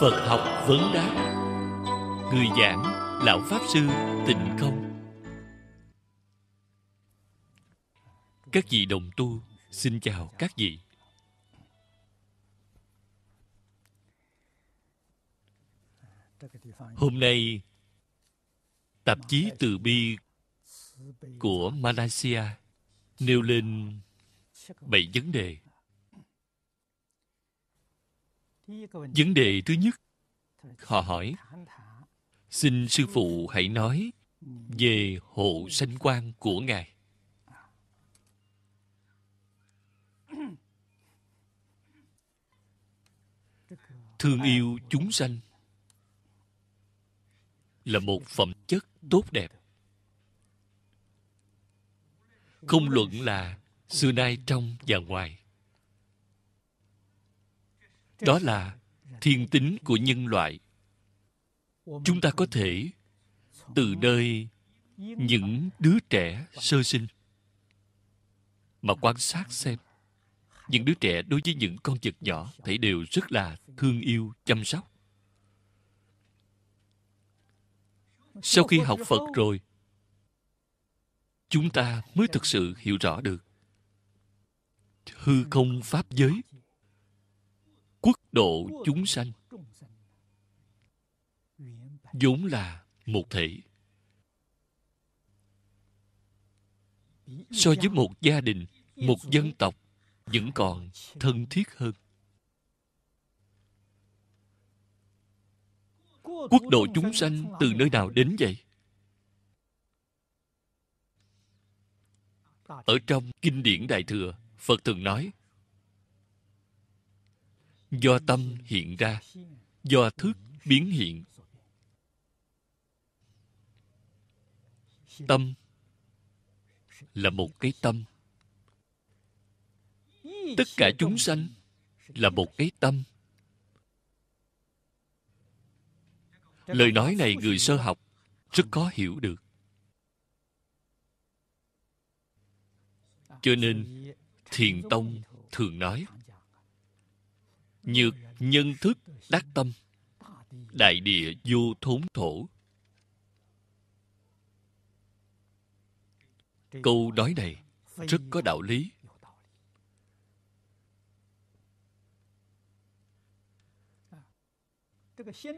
Phật học vấn đáp Người giảng Lão Pháp Sư Tịnh Không Các vị đồng tu Xin chào các vị Hôm nay Tạp chí Từ Bi của Malaysia nêu lên bảy vấn đề vấn đề thứ nhất họ hỏi xin sư phụ hãy nói về hộ sanh quan của ngài thương yêu chúng sanh là một phẩm chất tốt đẹp không luận là xưa nay trong và ngoài đó là thiên tính của nhân loại chúng ta có thể từ nơi những đứa trẻ sơ sinh mà quan sát xem những đứa trẻ đối với những con vật nhỏ thấy đều rất là thương yêu chăm sóc sau khi học phật rồi chúng ta mới thực sự hiểu rõ được hư không pháp giới quốc độ chúng sanh vốn là một thể so với một gia đình một dân tộc vẫn còn thân thiết hơn quốc độ chúng sanh từ nơi nào đến vậy ở trong kinh điển đại thừa phật thường nói do tâm hiện ra do thức biến hiện tâm là một cái tâm tất cả chúng sanh là một cái tâm lời nói này người sơ học rất khó hiểu được cho nên thiền tông thường nói nhược nhân thức đắc tâm đại địa vô thốn thổ câu nói này rất có đạo lý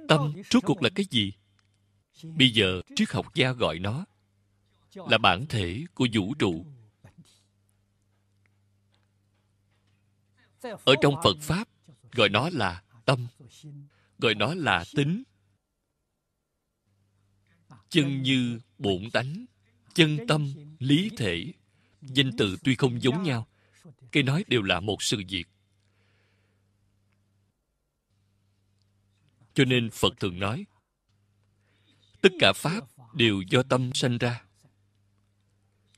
tâm rốt cuộc là cái gì bây giờ triết học gia gọi nó là bản thể của vũ trụ ở trong phật pháp gọi nó là tâm gọi nó là tính chân như bổn tánh chân tâm lý thể danh từ tuy không giống nhau cái nói đều là một sự việc cho nên phật thường nói tất cả pháp đều do tâm sanh ra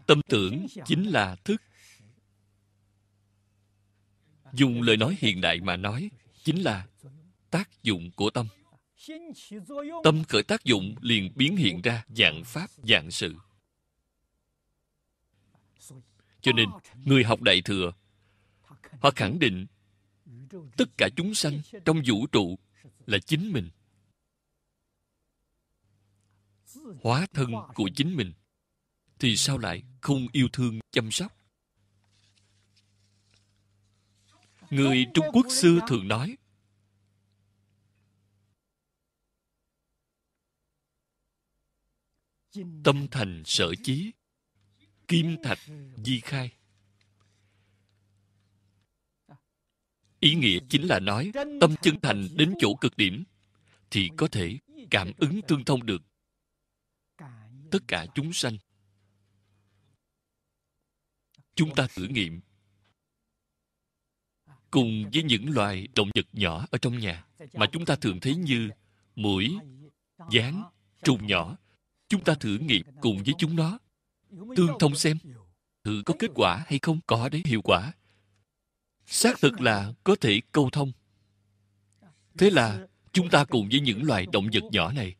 tâm tưởng chính là thức dùng lời nói hiện đại mà nói chính là tác dụng của tâm tâm khởi tác dụng liền biến hiện ra dạng pháp dạng sự cho nên người học đại thừa họ khẳng định tất cả chúng sanh trong vũ trụ là chính mình hóa thân của chính mình thì sao lại không yêu thương chăm sóc người trung quốc xưa thường nói tâm thành sở chí kim thạch di khai ý nghĩa chính là nói tâm chân thành đến chỗ cực điểm thì có thể cảm ứng tương thông được tất cả chúng sanh chúng ta thử nghiệm cùng với những loài động vật nhỏ ở trong nhà mà chúng ta thường thấy như mũi, gián, trùng nhỏ. Chúng ta thử nghiệm cùng với chúng nó. Tương thông xem, thử có kết quả hay không có đấy hiệu quả. Xác thực là có thể câu thông. Thế là chúng ta cùng với những loài động vật nhỏ này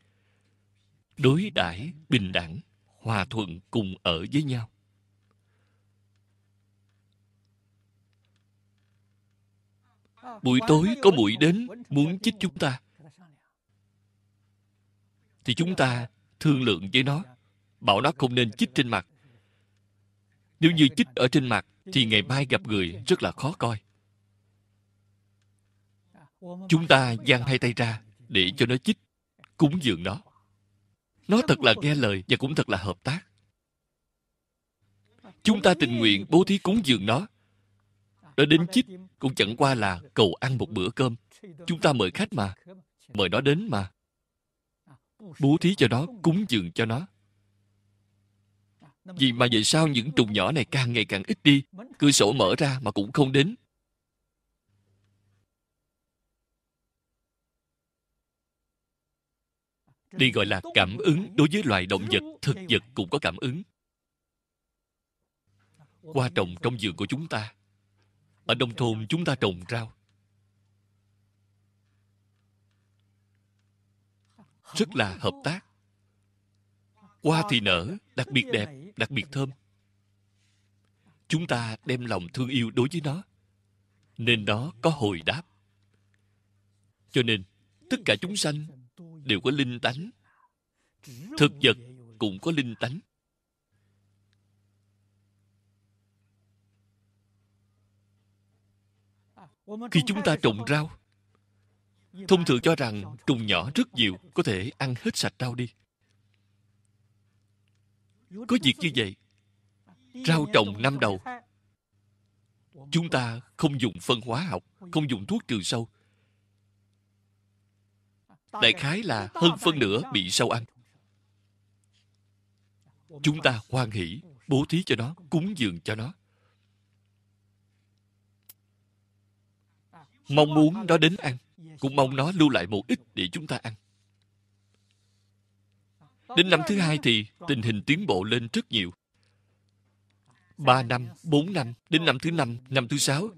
đối đãi bình đẳng, hòa thuận cùng ở với nhau. buổi tối có bụi đến muốn chích chúng ta thì chúng ta thương lượng với nó bảo nó không nên chích trên mặt nếu như chích ở trên mặt thì ngày mai gặp người rất là khó coi chúng ta giang hai tay ra để cho nó chích cúng dường nó nó thật là nghe lời và cũng thật là hợp tác chúng ta tình nguyện bố thí cúng dường nó nó đến chích cũng chẳng qua là cầu ăn một bữa cơm. Chúng ta mời khách mà. Mời nó đến mà. Bố thí cho nó, cúng dường cho nó. Vì mà về sao những trùng nhỏ này càng ngày càng ít đi, cửa sổ mở ra mà cũng không đến. đi gọi là cảm ứng đối với loài động vật, thực vật cũng có cảm ứng. qua trồng trong vườn của chúng ta ở nông thôn chúng ta trồng rau. Rất là hợp tác. Hoa thì nở, đặc biệt đẹp, đặc biệt thơm. Chúng ta đem lòng thương yêu đối với nó, nên nó có hồi đáp. Cho nên, tất cả chúng sanh đều có linh tánh. Thực vật cũng có linh tánh. Khi chúng ta trồng rau, thông thường cho rằng trùng nhỏ rất nhiều, có thể ăn hết sạch rau đi. Có việc như vậy, rau trồng năm đầu, chúng ta không dùng phân hóa học, không dùng thuốc trừ sâu. Đại khái là hơn phân nửa bị sâu ăn. Chúng ta hoan hỷ, bố thí cho nó, cúng dường cho nó. mong muốn nó đến ăn cũng mong nó lưu lại một ít để chúng ta ăn đến năm thứ hai thì tình hình tiến bộ lên rất nhiều ba năm bốn năm đến năm thứ năm năm thứ sáu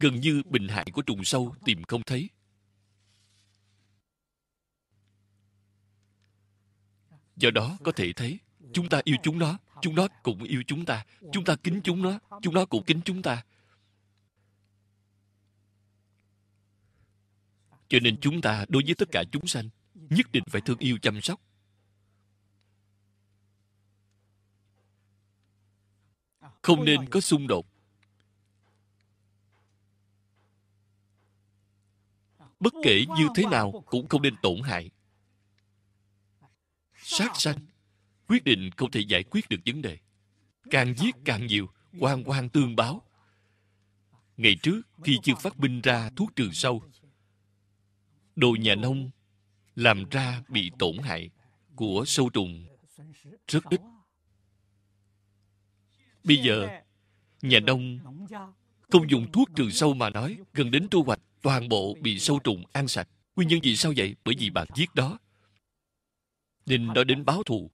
gần như bình hại của trùng sâu tìm không thấy do đó có thể thấy chúng ta yêu chúng nó chúng nó cũng yêu chúng ta chúng ta kính chúng nó chúng nó cũng kính chúng ta cho nên chúng ta đối với tất cả chúng sanh nhất định phải thương yêu chăm sóc không nên có xung đột bất kể như thế nào cũng không nên tổn hại sát sanh quyết định không thể giải quyết được vấn đề càng giết càng nhiều quan quan tương báo ngày trước khi chưa phát minh ra thuốc trừ sâu đồ nhà nông làm ra bị tổn hại của sâu trùng rất ít bây giờ nhà nông không dùng thuốc trừ sâu mà nói gần đến thu hoạch toàn bộ bị sâu trùng ăn sạch nguyên nhân vì sao vậy bởi vì bạn giết đó nên nó đến báo thù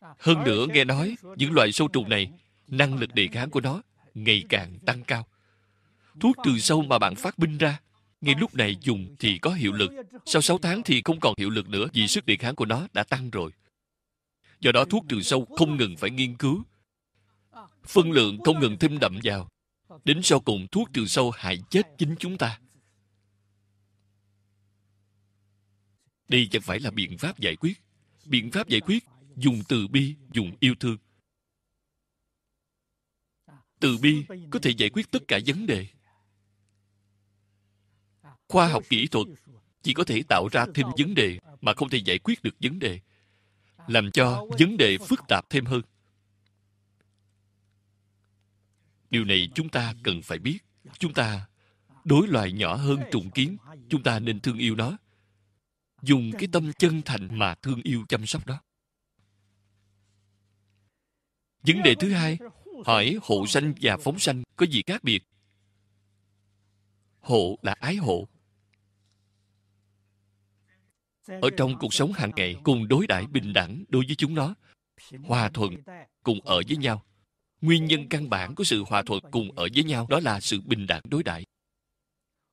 hơn nữa nghe nói những loại sâu trùng này năng lực đề kháng của nó ngày càng tăng cao thuốc trừ sâu mà bạn phát minh ra ngay lúc này dùng thì có hiệu lực. Sau 6 tháng thì không còn hiệu lực nữa vì sức đề kháng của nó đã tăng rồi. Do đó thuốc trừ sâu không ngừng phải nghiên cứu. Phân lượng không ngừng thêm đậm vào. Đến sau cùng thuốc trừ sâu hại chết chính chúng ta. Đây chẳng phải là biện pháp giải quyết. Biện pháp giải quyết dùng từ bi, dùng yêu thương. Từ bi có thể giải quyết tất cả vấn đề khoa học kỹ thuật chỉ có thể tạo ra thêm vấn đề mà không thể giải quyết được vấn đề làm cho vấn đề phức tạp thêm hơn điều này chúng ta cần phải biết chúng ta đối loài nhỏ hơn trùng kiến chúng ta nên thương yêu nó dùng cái tâm chân thành mà thương yêu chăm sóc đó vấn đề thứ hai hỏi hộ sanh và phóng sanh có gì khác biệt hộ là ái hộ ở trong cuộc sống hàng ngày cùng đối đãi bình đẳng đối với chúng nó hòa thuận cùng ở với nhau nguyên nhân căn bản của sự hòa thuận cùng ở với nhau đó là sự bình đẳng đối đãi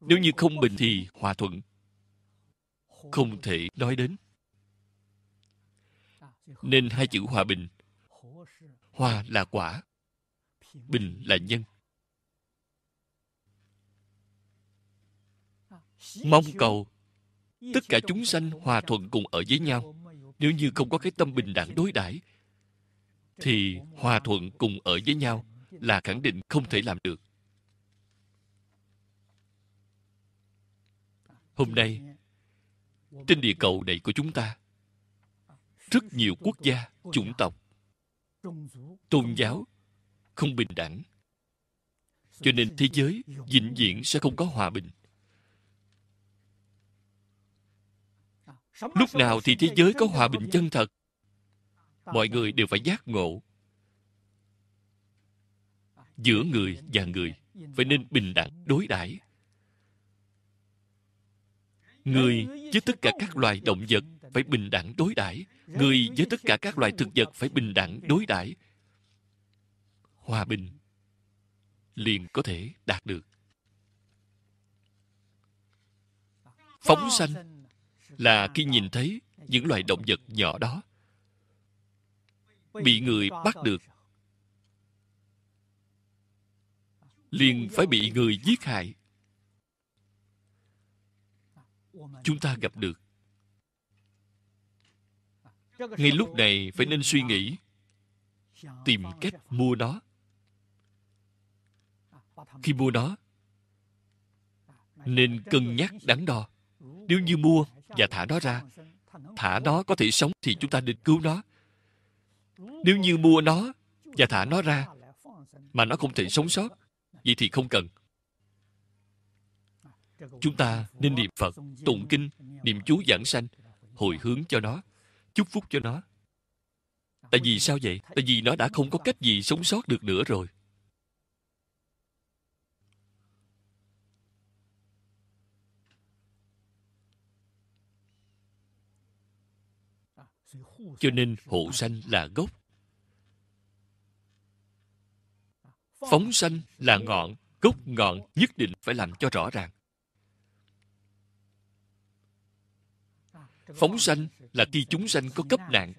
nếu như không bình thì hòa thuận không thể nói đến nên hai chữ hòa bình hòa là quả bình là nhân mong cầu tất cả chúng sanh hòa thuận cùng ở với nhau nếu như không có cái tâm bình đẳng đối đãi thì hòa thuận cùng ở với nhau là khẳng định không thể làm được hôm nay trên địa cầu này của chúng ta rất nhiều quốc gia chủng tộc tôn giáo không bình đẳng cho nên thế giới vĩnh viễn sẽ không có hòa bình lúc nào thì thế giới có hòa bình chân thật mọi người đều phải giác ngộ giữa người và người phải nên bình đẳng đối đãi người với tất cả các loài động vật phải bình đẳng đối đãi người với tất cả các loài thực vật phải bình đẳng đối đãi hòa bình liền có thể đạt được phóng sanh là khi nhìn thấy những loài động vật nhỏ đó bị người bắt được liền phải bị người giết hại chúng ta gặp được ngay lúc này phải nên suy nghĩ tìm cách mua nó khi mua nó nên cân nhắc đắn đo nếu như mua và thả nó ra thả nó có thể sống thì chúng ta nên cứu nó nếu như mua nó và thả nó ra mà nó không thể sống sót vậy thì không cần chúng ta nên niệm phật tụng kinh niệm chú giảng sanh hồi hướng cho nó chúc phúc cho nó tại vì sao vậy tại vì nó đã không có cách gì sống sót được nữa rồi Cho nên hộ sanh là gốc. Phóng sanh là ngọn, gốc ngọn nhất định phải làm cho rõ ràng. Phóng sanh là khi chúng sanh có cấp nạn.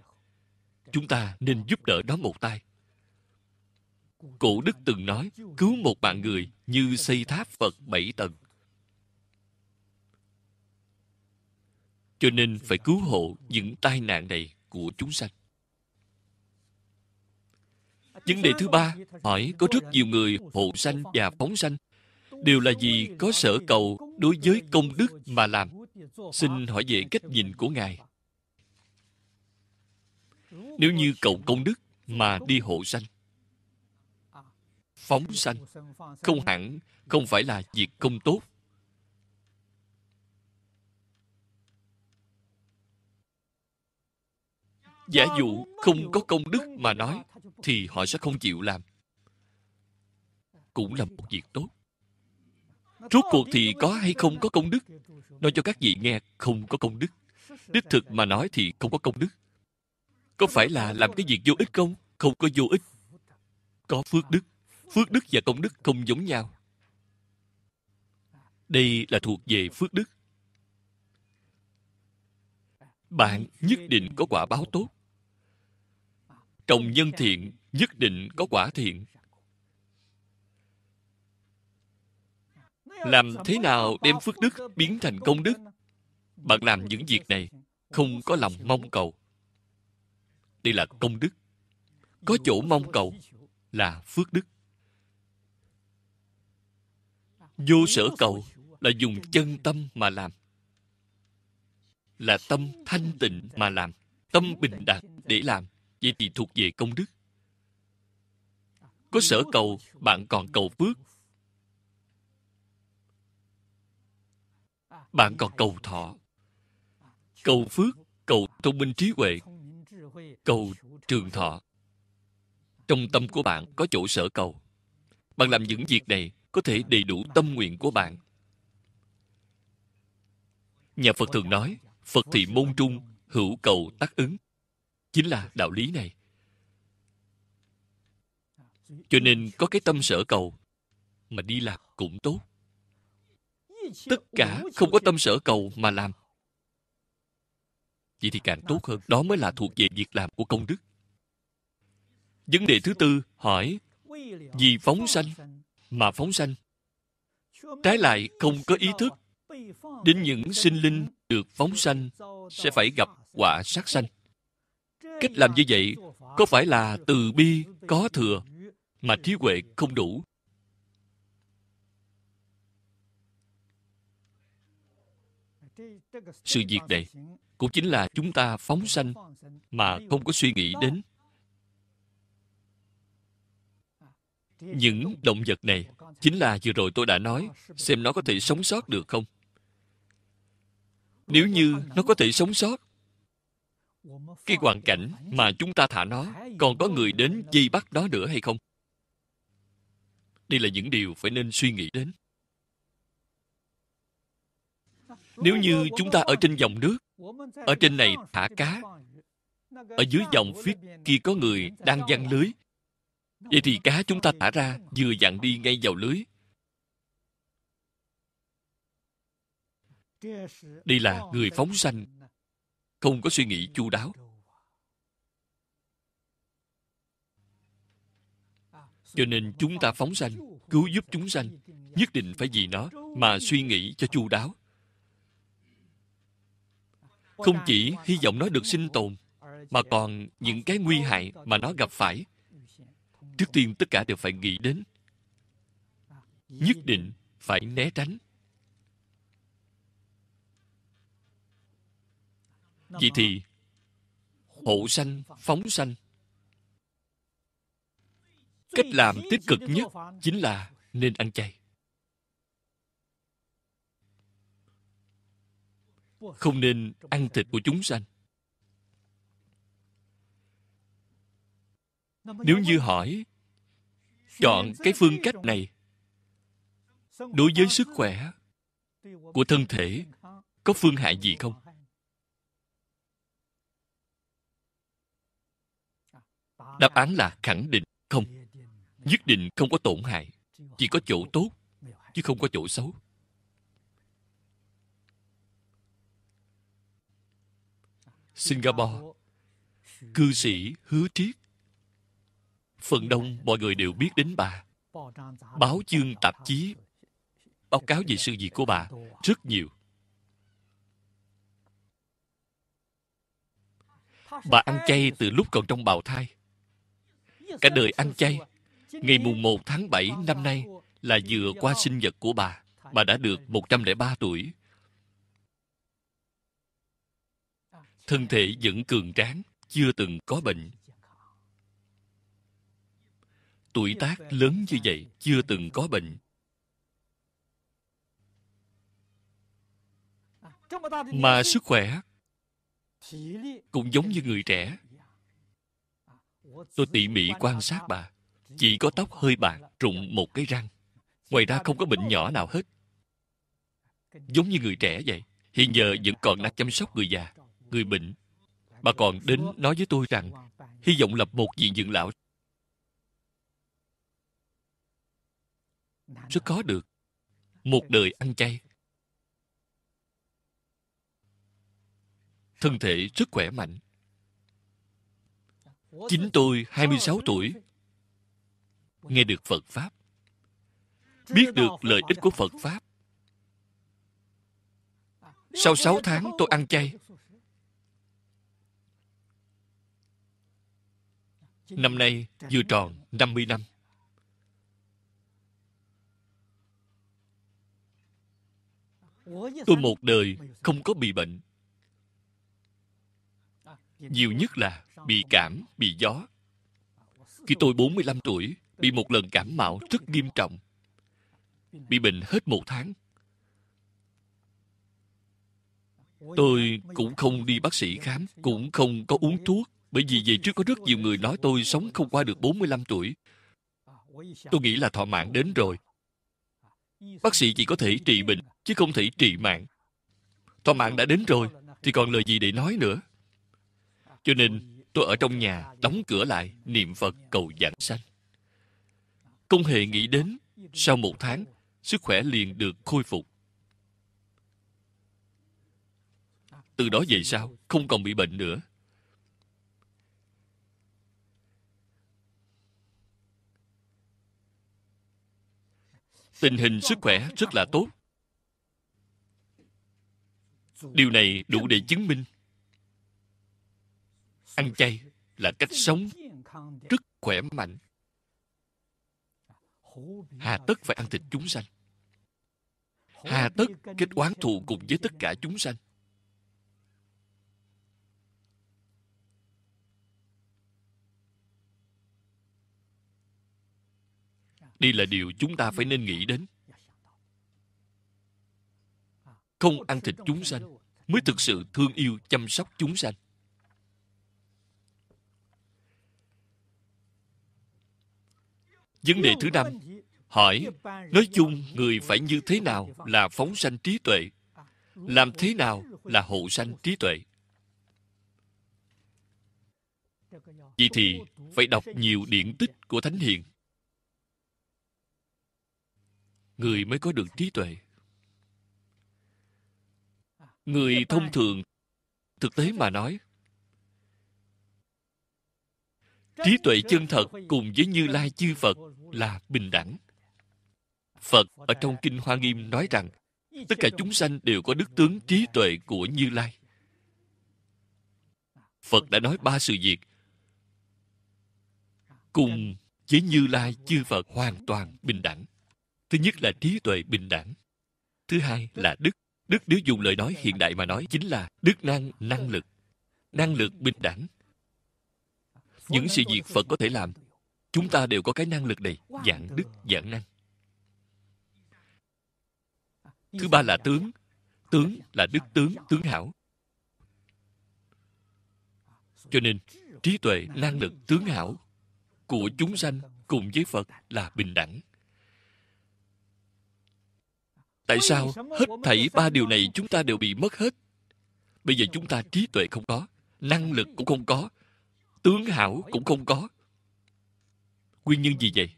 Chúng ta nên giúp đỡ đó một tay. cụ đức từng nói, cứu một bạn người như xây tháp Phật bảy tầng. Cho nên phải cứu hộ những tai nạn này của chúng sanh. Vấn đề thứ ba, hỏi có rất nhiều người hộ sanh và phóng sanh đều là vì có sở cầu đối với công đức mà làm. Xin hỏi về cách nhìn của Ngài. Nếu như cầu công đức mà đi hộ sanh, phóng sanh, không hẳn không phải là việc công tốt giả dụ không có công đức mà nói thì họ sẽ không chịu làm cũng là một việc tốt rốt cuộc thì có hay không có công đức nói cho các vị nghe không có công đức đích thực mà nói thì không có công đức có phải là làm cái việc vô ích không không có vô ích có phước đức phước đức và công đức không giống nhau đây là thuộc về phước đức bạn nhất định có quả báo tốt trồng nhân dạ. thiện nhất định có quả thiện dạ. làm thế dạ. nào đem phước đức biến thành công đức bạn làm những việc này không có lòng mong cầu đây là công đức có chỗ mong cầu là phước đức vô sở cầu là dùng chân tâm mà làm là tâm thanh tịnh mà làm tâm bình đẳng để làm vậy thì thuộc về công đức có sở cầu bạn còn cầu phước bạn còn cầu thọ cầu phước cầu thông minh trí huệ cầu trường thọ trong tâm của bạn có chỗ sở cầu bạn làm những việc này có thể đầy đủ tâm nguyện của bạn nhà phật thường nói phật thì môn trung hữu cầu tác ứng chính là đạo lý này cho nên có cái tâm sở cầu mà đi làm cũng tốt tất cả không có tâm sở cầu mà làm vậy thì càng tốt hơn đó mới là thuộc về việc làm của công đức vấn đề thứ tư hỏi vì phóng sanh mà phóng sanh trái lại không có ý thức đến những sinh linh được phóng sanh sẽ phải gặp quả sát sanh Cách làm như vậy có phải là từ bi có thừa mà trí huệ không đủ? Sự việc này cũng chính là chúng ta phóng sanh mà không có suy nghĩ đến những động vật này chính là vừa rồi tôi đã nói xem nó có thể sống sót được không nếu như nó có thể sống sót cái hoàn cảnh mà chúng ta thả nó còn có người đến dây bắt nó nữa hay không đây là những điều phải nên suy nghĩ đến nếu như chúng ta ở trên dòng nước ở trên này thả cá ở dưới dòng phía kia có người đang giăng lưới vậy thì cá chúng ta thả ra vừa dặn đi ngay vào lưới đây là người phóng sanh không có suy nghĩ chu đáo cho nên chúng ta phóng sanh cứu giúp chúng sanh nhất định phải vì nó mà suy nghĩ cho chu đáo không chỉ hy vọng nó được sinh tồn mà còn những cái nguy hại mà nó gặp phải trước tiên tất cả đều phải nghĩ đến nhất định phải né tránh vậy thì hộ sanh phóng sanh cách làm tích cực nhất chính là nên ăn chay không nên ăn thịt của chúng sanh nếu như hỏi chọn cái phương cách này đối với sức khỏe của thân thể có phương hại gì không Đáp án là khẳng định không. Nhất định không có tổn hại. Chỉ có chỗ tốt, chứ không có chỗ xấu. Singapore, cư sĩ Hứa Triết. Phần đông mọi người đều biết đến bà. Báo chương tạp chí báo cáo về sự việc của bà rất nhiều. Bà ăn chay từ lúc còn trong bào thai. Cả đời ăn chay. Ngày mùng 1 tháng 7 năm nay là vừa qua sinh nhật của bà. Bà đã được 103 tuổi. Thân thể vẫn cường tráng, chưa từng có bệnh. Tuổi tác lớn như vậy, chưa từng có bệnh. Mà sức khỏe cũng giống như người trẻ Tôi tỉ mỉ quan sát bà. Chỉ có tóc hơi bạc, rụng một cái răng. Ngoài ra không có bệnh nhỏ nào hết. Giống như người trẻ vậy. Hiện giờ vẫn còn đang chăm sóc người già, người bệnh. Bà còn đến nói với tôi rằng hy vọng lập một viện dưỡng lão rất khó được một đời ăn chay thân thể rất khỏe mạnh Chính tôi 26 tuổi Nghe được Phật Pháp Biết được lợi ích của Phật Pháp Sau 6 tháng tôi ăn chay Năm nay vừa tròn 50 năm Tôi một đời không có bị bệnh nhiều nhất là bị cảm, bị gió. Khi tôi 45 tuổi, bị một lần cảm mạo rất nghiêm trọng. Bị bệnh hết một tháng. Tôi cũng không đi bác sĩ khám, cũng không có uống thuốc, bởi vì về trước có rất nhiều người nói tôi sống không qua được 45 tuổi. Tôi nghĩ là thọ mạng đến rồi. Bác sĩ chỉ có thể trị bệnh, chứ không thể trị mạng. Thọ mạng đã đến rồi, thì còn lời gì để nói nữa? Cho nên tôi ở trong nhà đóng cửa lại niệm Phật cầu giảng sanh. Không hề nghĩ đến sau một tháng sức khỏe liền được khôi phục. Từ đó về sau không còn bị bệnh nữa. Tình hình sức khỏe rất là tốt. Điều này đủ để chứng minh ăn chay là cách sống rất khỏe mạnh hà tất phải ăn thịt chúng sanh hà tất kết oán thù cùng với tất cả chúng sanh đây là điều chúng ta phải nên nghĩ đến không ăn thịt chúng sanh mới thực sự thương yêu chăm sóc chúng sanh Vấn đề thứ năm, hỏi, nói chung người phải như thế nào là phóng sanh trí tuệ? Làm thế nào là hộ sanh trí tuệ? Vậy thì phải đọc nhiều điển tích của Thánh Hiền. Người mới có được trí tuệ. Người thông thường, thực tế mà nói, trí tuệ chân thật cùng với như lai chư phật là bình đẳng phật ở trong kinh hoa nghiêm nói rằng tất cả chúng sanh đều có đức tướng trí tuệ của như lai phật đã nói ba sự việc cùng với như lai chư phật hoàn toàn bình đẳng thứ nhất là trí tuệ bình đẳng thứ hai là đức đức nếu dùng lời nói hiện đại mà nói chính là đức năng năng lực năng lực bình đẳng những sự việc phật có thể làm chúng ta đều có cái năng lực này dạng đức dạng năng thứ ba là tướng tướng là đức tướng tướng hảo cho nên trí tuệ năng lực tướng hảo của chúng sanh cùng với phật là bình đẳng tại sao hết thảy ba điều này chúng ta đều bị mất hết bây giờ chúng ta trí tuệ không có năng lực cũng không có tướng hảo cũng không có nguyên nhân gì vậy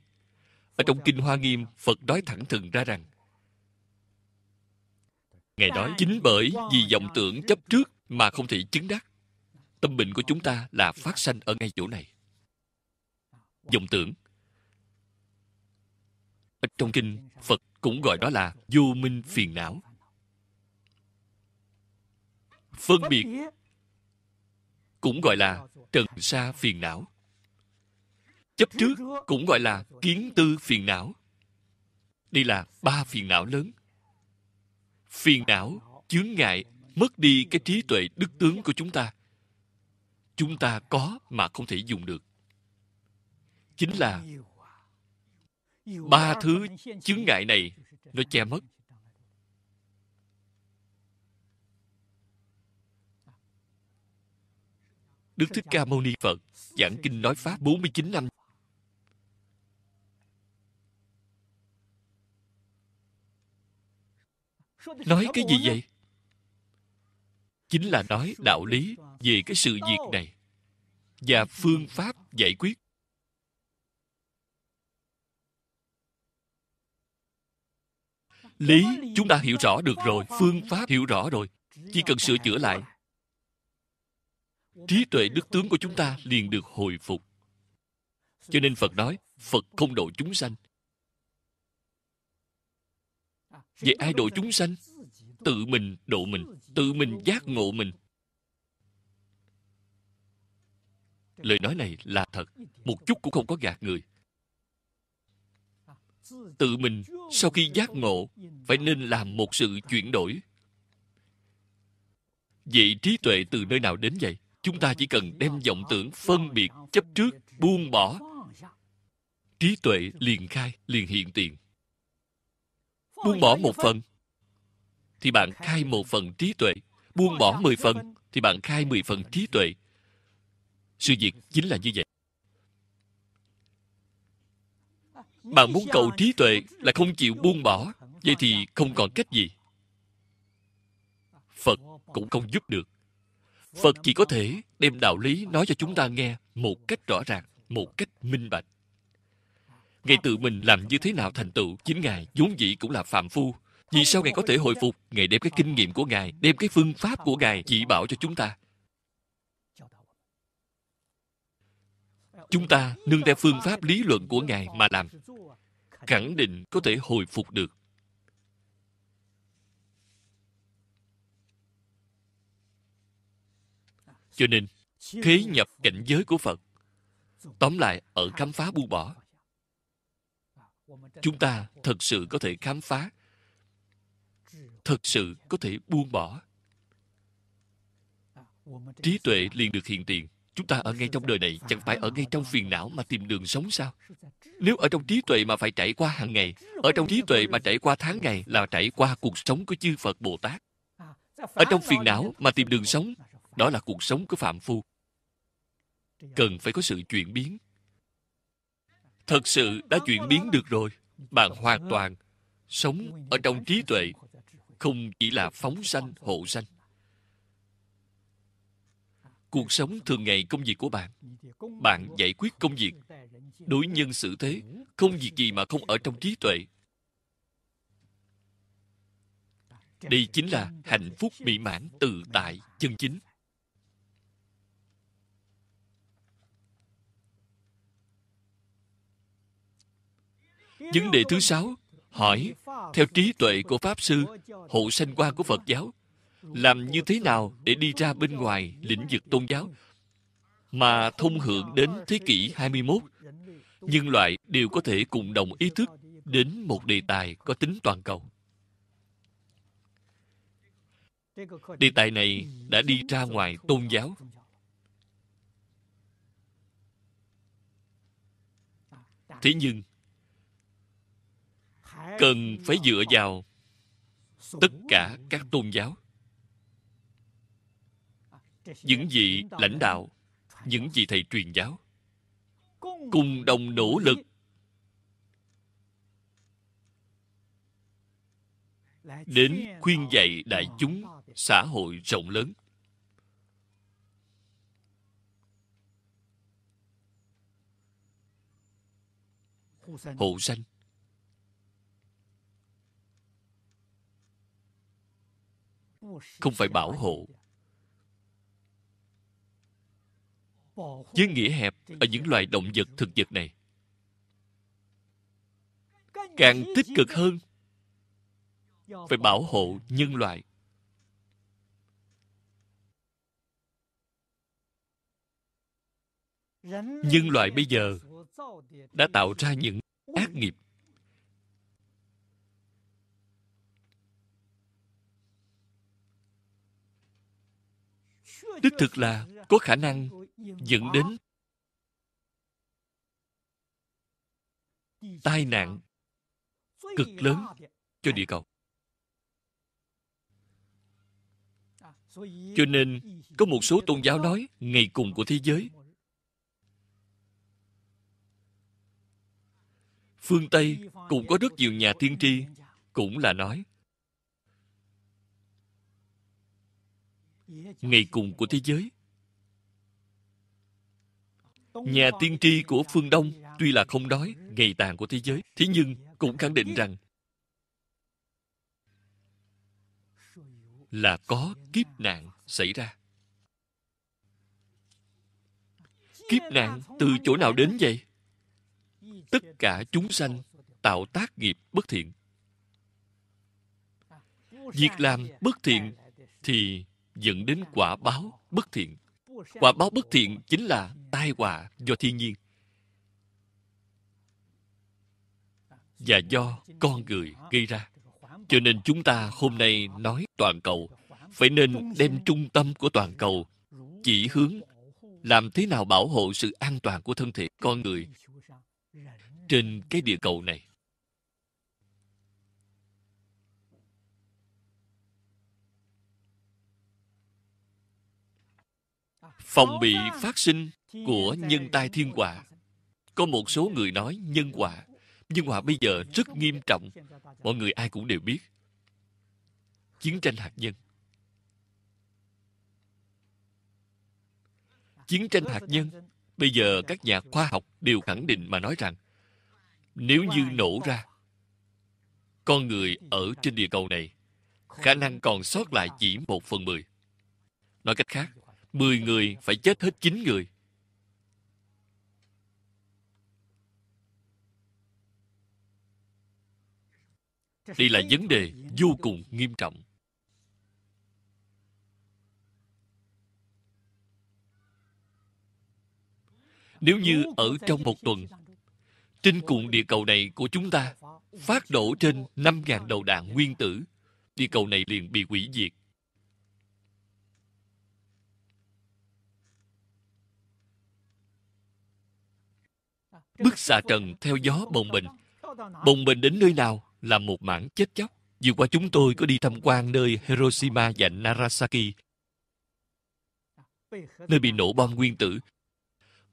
ở trong kinh hoa nghiêm phật nói thẳng thừng ra rằng ngài nói chính bởi vì vọng tưởng chấp trước mà không thể chứng đắc tâm bệnh của chúng ta là phát sanh ở ngay chỗ này vọng tưởng ở trong kinh phật cũng gọi đó là vô minh phiền não phân biệt cũng gọi là trần sa phiền não chấp trước cũng gọi là kiến tư phiền não đây là ba phiền não lớn phiền não chướng ngại mất đi cái trí tuệ đức tướng của chúng ta chúng ta có mà không thể dùng được chính là ba thứ chướng ngại này nó che mất Đức Thích Ca Mâu Ni Phật giảng kinh nói Pháp 49 năm. Nói cái gì vậy? Chính là nói đạo lý về cái sự việc này và phương pháp giải quyết. Lý chúng ta hiểu rõ được rồi, phương pháp hiểu rõ rồi. Chỉ cần sửa chữa lại trí tuệ đức tướng của chúng ta liền được hồi phục cho nên phật nói phật không độ chúng sanh vậy ai độ chúng sanh tự mình độ mình tự mình giác ngộ mình lời nói này là thật một chút cũng không có gạt người tự mình sau khi giác ngộ phải nên làm một sự chuyển đổi vậy trí tuệ từ nơi nào đến vậy chúng ta chỉ cần đem vọng tưởng phân biệt chấp trước buông bỏ trí tuệ liền khai liền hiện tiền buông bỏ một phần thì bạn khai một phần trí tuệ buông bỏ mười phần thì bạn khai mười phần trí tuệ sự việc chính là như vậy bạn muốn cầu trí tuệ là không chịu buông bỏ vậy thì không còn cách gì phật cũng không giúp được phật chỉ có thể đem đạo lý nói cho chúng ta nghe một cách rõ ràng một cách minh bạch ngài tự mình làm như thế nào thành tựu chính ngài vốn dĩ cũng là phàm phu vì sao ngài có thể hồi phục ngài đem cái kinh nghiệm của ngài đem cái phương pháp của ngài chỉ bảo cho chúng ta chúng ta nương theo phương pháp lý luận của ngài mà làm khẳng định có thể hồi phục được cho nên khế nhập cảnh giới của phật tóm lại ở khám phá buông bỏ chúng ta thật sự có thể khám phá thật sự có thể buông bỏ trí tuệ liền được hiện tiền chúng ta ở ngay trong đời này chẳng phải ở ngay trong phiền não mà tìm đường sống sao nếu ở trong trí tuệ mà phải trải qua hàng ngày ở trong trí tuệ mà trải qua tháng ngày là trải qua cuộc sống của chư phật bồ tát ở trong phiền não mà tìm đường sống đó là cuộc sống của phạm phu cần phải có sự chuyển biến thật sự đã chuyển biến được rồi bạn hoàn toàn sống ở trong trí tuệ không chỉ là phóng sanh hộ sanh cuộc sống thường ngày công việc của bạn bạn giải quyết công việc đối nhân xử thế không việc gì mà không ở trong trí tuệ đây chính là hạnh phúc mỹ mãn tự tại chân chính Vấn đề thứ sáu, hỏi, theo trí tuệ của Pháp Sư, hộ sanh quan của Phật giáo, làm như thế nào để đi ra bên ngoài lĩnh vực tôn giáo mà thông hưởng đến thế kỷ 21? Nhân loại đều có thể cùng đồng ý thức đến một đề tài có tính toàn cầu. Đề tài này đã đi ra ngoài tôn giáo. Thế nhưng, cần phải dựa vào tất cả các tôn giáo những vị lãnh đạo những vị thầy truyền giáo cùng đồng nỗ lực đến khuyên dạy đại chúng xã hội rộng lớn hộ sanh không phải bảo hộ với nghĩa hẹp ở những loài động vật thực vật này càng tích cực hơn phải bảo hộ nhân loại nhân loại bây giờ đã tạo ra những ác nghiệp đích thực là có khả năng dẫn đến tai nạn cực lớn cho địa cầu cho nên có một số tôn giáo nói ngày cùng của thế giới phương tây cũng có rất nhiều nhà tiên tri cũng là nói ngày cùng của thế giới nhà tiên tri của phương đông tuy là không nói ngày tàn của thế giới thế nhưng cũng khẳng định rằng là có kiếp nạn xảy ra kiếp nạn từ chỗ nào đến vậy tất cả chúng sanh tạo tác nghiệp bất thiện việc làm bất thiện thì dẫn đến quả báo bất thiện quả báo bất thiện chính là tai họa do thiên nhiên và do con người gây ra cho nên chúng ta hôm nay nói toàn cầu phải nên đem trung tâm của toàn cầu chỉ hướng làm thế nào bảo hộ sự an toàn của thân thể con người trên cái địa cầu này phòng bị phát sinh của nhân tai thiên họa có một số người nói nhân quả, nhân quả bây giờ rất nghiêm trọng mọi người ai cũng đều biết chiến tranh hạt nhân chiến tranh hạt nhân bây giờ các nhà khoa học đều khẳng định mà nói rằng nếu như nổ ra con người ở trên địa cầu này khả năng còn sót lại chỉ một phần mười nói cách khác 10 người phải chết hết 9 người. Đây là vấn đề vô cùng nghiêm trọng. Nếu như ở trong một tuần, trên cuộn địa cầu này của chúng ta phát nổ trên 5.000 đầu đạn nguyên tử, địa cầu này liền bị hủy diệt. bức xà trần theo gió bồng bình bồng bình đến nơi nào là một mảng chết chóc vừa qua chúng tôi có đi tham quan nơi hiroshima và nagasaki nơi bị nổ bom nguyên tử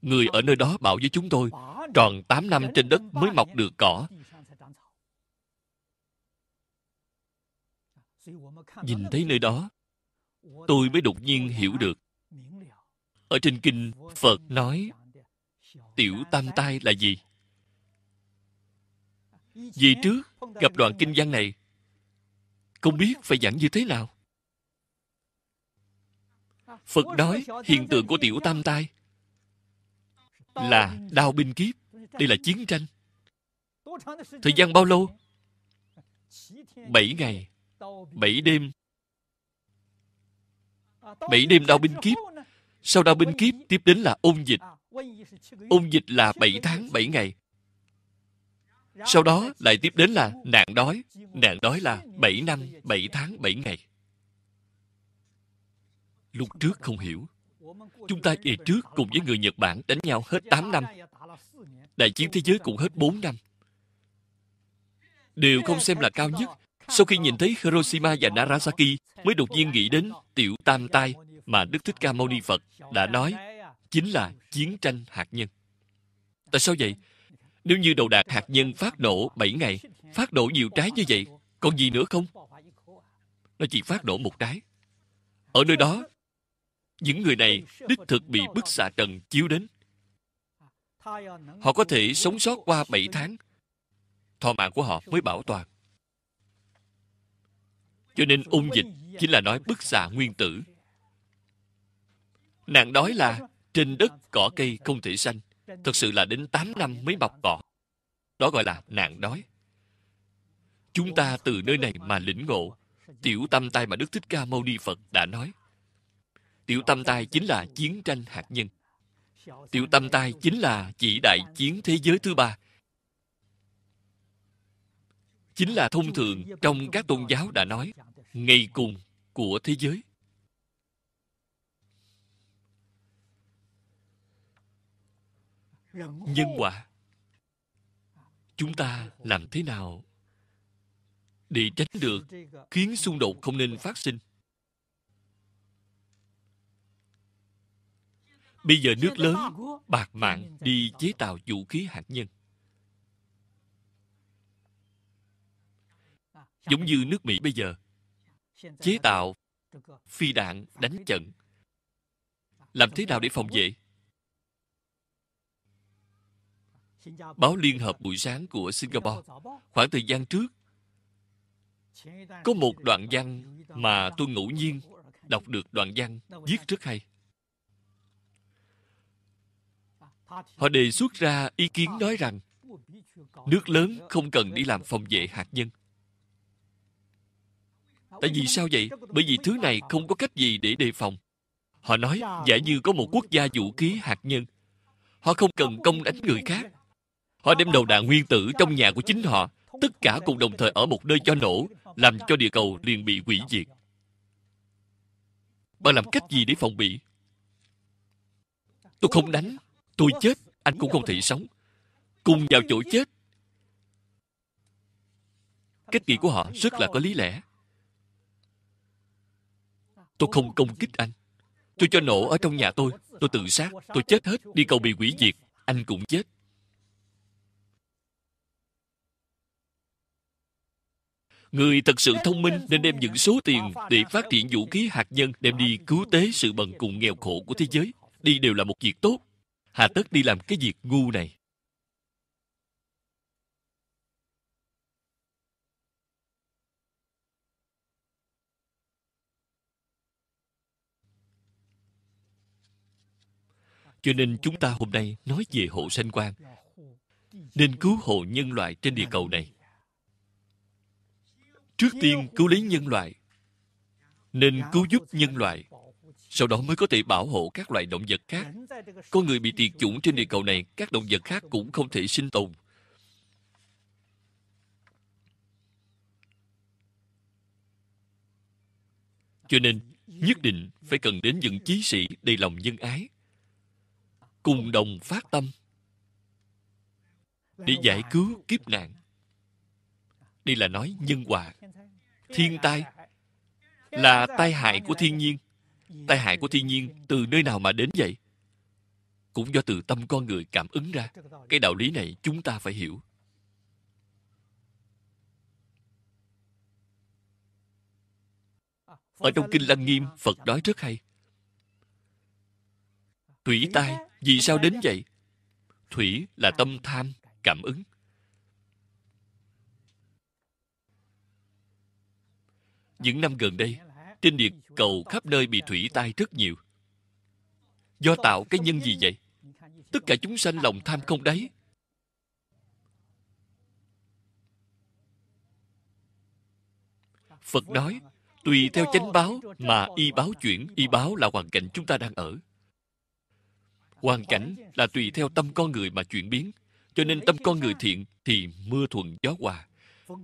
người ở nơi đó bảo với chúng tôi tròn 8 năm trên đất mới mọc được cỏ nhìn thấy nơi đó tôi mới đột nhiên hiểu được ở trên kinh phật nói tiểu tam tai là gì vì trước gặp đoạn kinh văn này không biết phải giảng như thế nào phật nói hiện tượng của tiểu tam tai là đao binh kiếp đây là chiến tranh thời gian bao lâu bảy ngày bảy đêm bảy đêm đau binh kiếp sau đau binh kiếp tiếp đến là ôn dịch Ôn dịch là 7 tháng 7 ngày. Sau đó lại tiếp đến là nạn đói. Nạn đói là 7 năm 7 tháng 7 ngày. Lúc trước không hiểu. Chúng ta về trước cùng với người Nhật Bản đánh nhau hết 8 năm. Đại chiến thế giới cũng hết 4 năm. Đều không xem là cao nhất. Sau khi nhìn thấy Hiroshima và Nagasaki mới đột nhiên nghĩ đến tiểu tam tai mà Đức Thích Ca Mâu Ni Phật đã nói chính là chiến tranh hạt nhân. Tại sao vậy? Nếu như đầu đạn hạt nhân phát nổ 7 ngày, phát nổ nhiều trái như vậy, còn gì nữa không? Nó chỉ phát nổ một trái. Ở nơi đó, những người này đích thực bị bức xạ trần chiếu đến. Họ có thể sống sót qua 7 tháng. Thọ mạng của họ mới bảo toàn. Cho nên ung dịch chính là nói bức xạ nguyên tử. Nạn đói là trên đất cỏ cây không thể xanh thật sự là đến 8 năm mới mọc cỏ đó gọi là nạn đói chúng ta từ nơi này mà lĩnh ngộ tiểu tâm tai mà đức thích ca mâu ni phật đã nói tiểu tâm tai chính là chiến tranh hạt nhân tiểu tâm tai chính là chỉ đại chiến thế giới thứ ba chính là thông thường trong các tôn giáo đã nói ngày cùng của thế giới nhân quả chúng ta làm thế nào để tránh được khiến xung đột không nên phát sinh bây giờ nước lớn bạc mạng đi chế tạo vũ khí hạt nhân giống như nước mỹ bây giờ chế tạo phi đạn đánh trận làm thế nào để phòng vệ báo liên hợp buổi sáng của Singapore. Khoảng thời gian trước, có một đoạn văn mà tôi ngẫu nhiên đọc được đoạn văn viết rất hay. Họ đề xuất ra ý kiến nói rằng nước lớn không cần đi làm phòng vệ hạt nhân. Tại vì sao vậy? Bởi vì thứ này không có cách gì để đề phòng. Họ nói, giả như có một quốc gia vũ khí hạt nhân, họ không cần công đánh người khác Họ đem đầu đạn nguyên tử trong nhà của chính họ, tất cả cùng đồng thời ở một nơi cho nổ, làm cho địa cầu liền bị hủy diệt. Bạn làm cách gì để phòng bị? Tôi không đánh, tôi chết, anh cũng không thể sống. Cùng vào chỗ chết. Cách nghĩ của họ rất là có lý lẽ. Tôi không công kích anh. Tôi cho nổ ở trong nhà tôi. Tôi tự sát. Tôi chết hết. Đi cầu bị hủy diệt. Anh cũng chết. Người thật sự thông minh nên đem những số tiền để phát triển vũ khí hạt nhân đem đi cứu tế sự bần cùng nghèo khổ của thế giới. Đi đều là một việc tốt. Hà tất đi làm cái việc ngu này. Cho nên chúng ta hôm nay nói về hộ sanh quan Nên cứu hộ nhân loại trên địa cầu này trước tiên cứu lấy nhân loại nên cứu giúp nhân loại sau đó mới có thể bảo hộ các loài động vật khác có người bị tuyệt chủng trên địa cầu này các động vật khác cũng không thể sinh tồn cho nên nhất định phải cần đến những chí sĩ đầy lòng nhân ái cùng đồng phát tâm để giải cứu kiếp nạn đây là nói nhân quả thiên tai là tai hại của thiên nhiên tai hại của thiên nhiên từ nơi nào mà đến vậy cũng do từ tâm con người cảm ứng ra cái đạo lý này chúng ta phải hiểu ở trong kinh lăng nghiêm phật nói rất hay thủy tai vì sao đến vậy thủy là tâm tham cảm ứng những năm gần đây trên địa cầu khắp nơi bị thủy tai rất nhiều do tạo cái nhân gì vậy tất cả chúng sanh lòng tham không đáy phật nói tùy theo chánh báo mà y báo chuyển y báo là hoàn cảnh chúng ta đang ở hoàn cảnh là tùy theo tâm con người mà chuyển biến cho nên tâm con người thiện thì mưa thuận gió hòa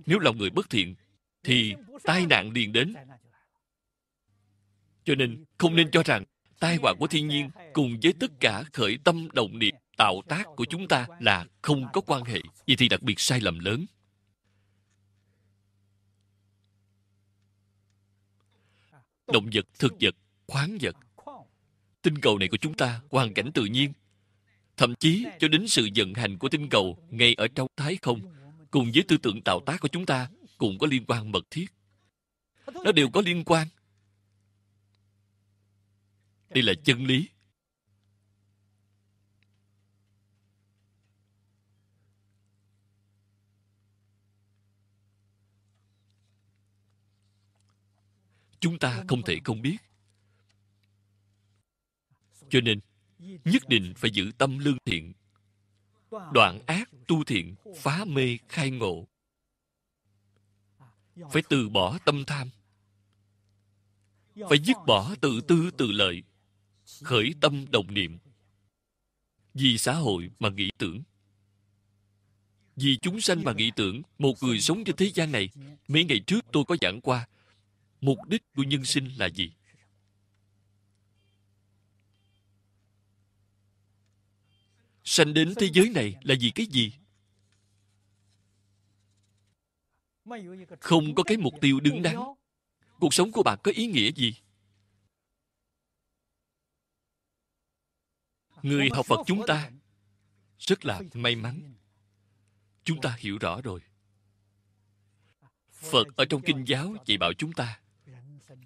nếu lòng người bất thiện thì tai nạn liền đến cho nên không nên cho rằng tai họa của thiên nhiên cùng với tất cả khởi tâm động niệm tạo tác của chúng ta là không có quan hệ vậy thì đặc biệt sai lầm lớn động vật thực vật khoáng vật tinh cầu này của chúng ta hoàn cảnh tự nhiên thậm chí cho đến sự vận hành của tinh cầu ngay ở trong thái không cùng với tư tưởng tạo tác của chúng ta cũng có liên quan mật thiết. Nó đều có liên quan. Đây là chân lý. Chúng ta không thể không biết. Cho nên, nhất định phải giữ tâm lương thiện đoạn ác tu thiện phá mê khai ngộ phải từ bỏ tâm tham phải dứt bỏ tự tư tự lợi khởi tâm đồng niệm vì xã hội mà nghĩ tưởng vì chúng sanh mà nghĩ tưởng một người sống trên thế gian này mấy ngày trước tôi có giảng qua mục đích của nhân sinh là gì sanh đến thế giới này là vì cái gì không có cái mục tiêu đứng đắn cuộc sống của bạn có ý nghĩa gì người học phật chúng ta rất là may mắn chúng ta hiểu rõ rồi phật ở trong kinh giáo chỉ bảo chúng ta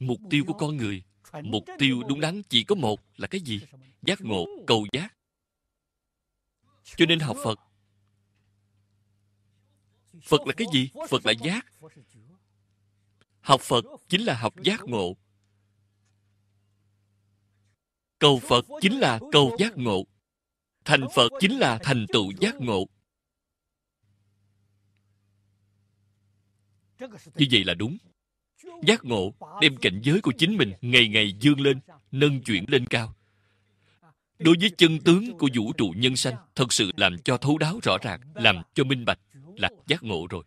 mục tiêu của con người mục tiêu đúng đắn chỉ có một là cái gì giác ngộ cầu giác cho nên học phật phật là cái gì phật là giác học phật chính là học giác ngộ cầu phật chính là cầu giác ngộ thành phật chính là thành tựu giác ngộ như vậy là đúng giác ngộ đem cảnh giới của chính mình ngày ngày dương lên nâng chuyển lên cao đối với chân tướng của vũ trụ nhân sanh thật sự làm cho thấu đáo rõ ràng làm cho minh bạch là giác ngộ rồi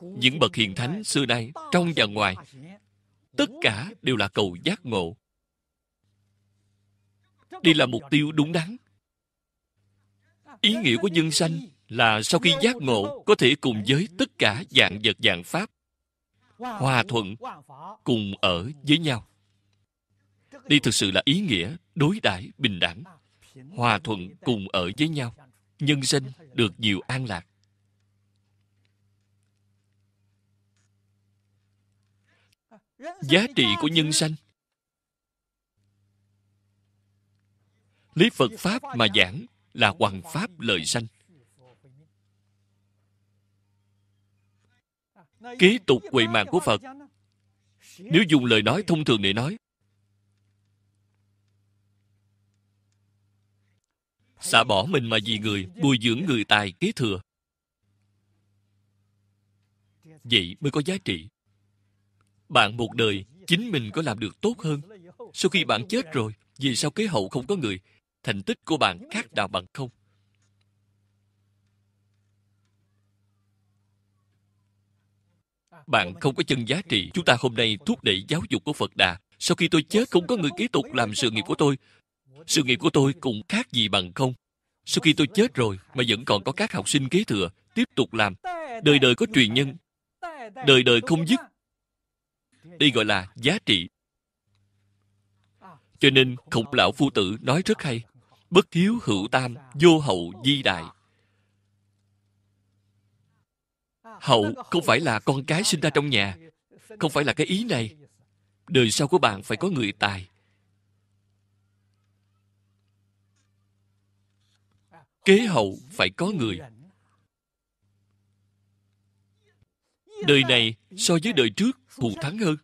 những bậc hiền thánh xưa nay trong và ngoài tất cả đều là cầu giác ngộ đây là mục tiêu đúng đắn ý nghĩa của nhân sanh là sau khi giác ngộ có thể cùng với tất cả dạng vật dạng pháp hòa thuận cùng ở với nhau đây thực sự là ý nghĩa đối đãi bình đẳng, hòa thuận cùng ở với nhau, nhân sinh được nhiều an lạc. Giá trị của nhân sanh Lý Phật Pháp mà giảng là hoàng Pháp lợi sanh. Kế tục quỳ mạng của Phật Nếu dùng lời nói thông thường để nói xả bỏ mình mà vì người bồi dưỡng người tài kế thừa vậy mới có giá trị bạn một đời chính mình có làm được tốt hơn sau khi bạn chết rồi vì sao kế hậu không có người thành tích của bạn khác nào bằng không bạn không có chân giá trị chúng ta hôm nay thúc đẩy giáo dục của phật đà sau khi tôi chết không có người kế tục làm sự nghiệp của tôi sự nghiệp của tôi cũng khác gì bằng không sau khi tôi chết rồi mà vẫn còn có các học sinh kế thừa tiếp tục làm đời đời có truyền nhân đời đời không dứt đây gọi là giá trị cho nên khổng lão phu tử nói rất hay bất thiếu hữu tam vô hậu di đại hậu không phải là con cái sinh ra trong nhà không phải là cái ý này đời sau của bạn phải có người tài kế hậu phải có người đời này so với đời trước thù thắng hơn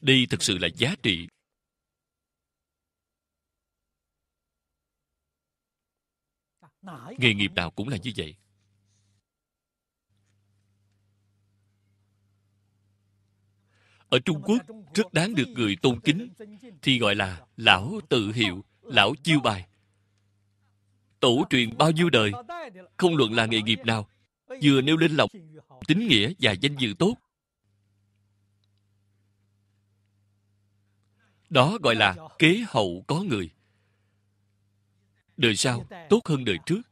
đây thực sự là giá trị nghề nghiệp nào cũng là như vậy ở trung quốc rất đáng được người tôn kính thì gọi là lão tự hiệu lão chiêu bài tổ truyền bao nhiêu đời không luận là nghề nghiệp nào vừa nêu lên lòng tín nghĩa và danh dự tốt đó gọi là kế hậu có người đời sau tốt hơn đời trước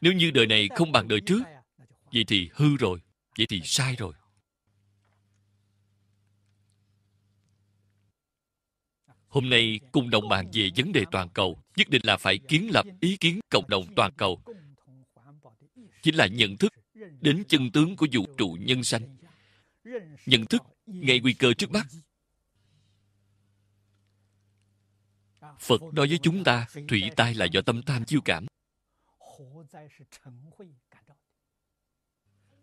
nếu như đời này không bằng đời trước vậy thì hư rồi vậy thì sai rồi hôm nay cùng đồng bàn về vấn đề toàn cầu nhất định là phải kiến lập ý kiến cộng đồng toàn cầu chính là nhận thức đến chân tướng của vũ trụ nhân sanh nhận thức ngay nguy cơ trước mắt phật nói với chúng ta thủy tai là do tâm tham chiêu cảm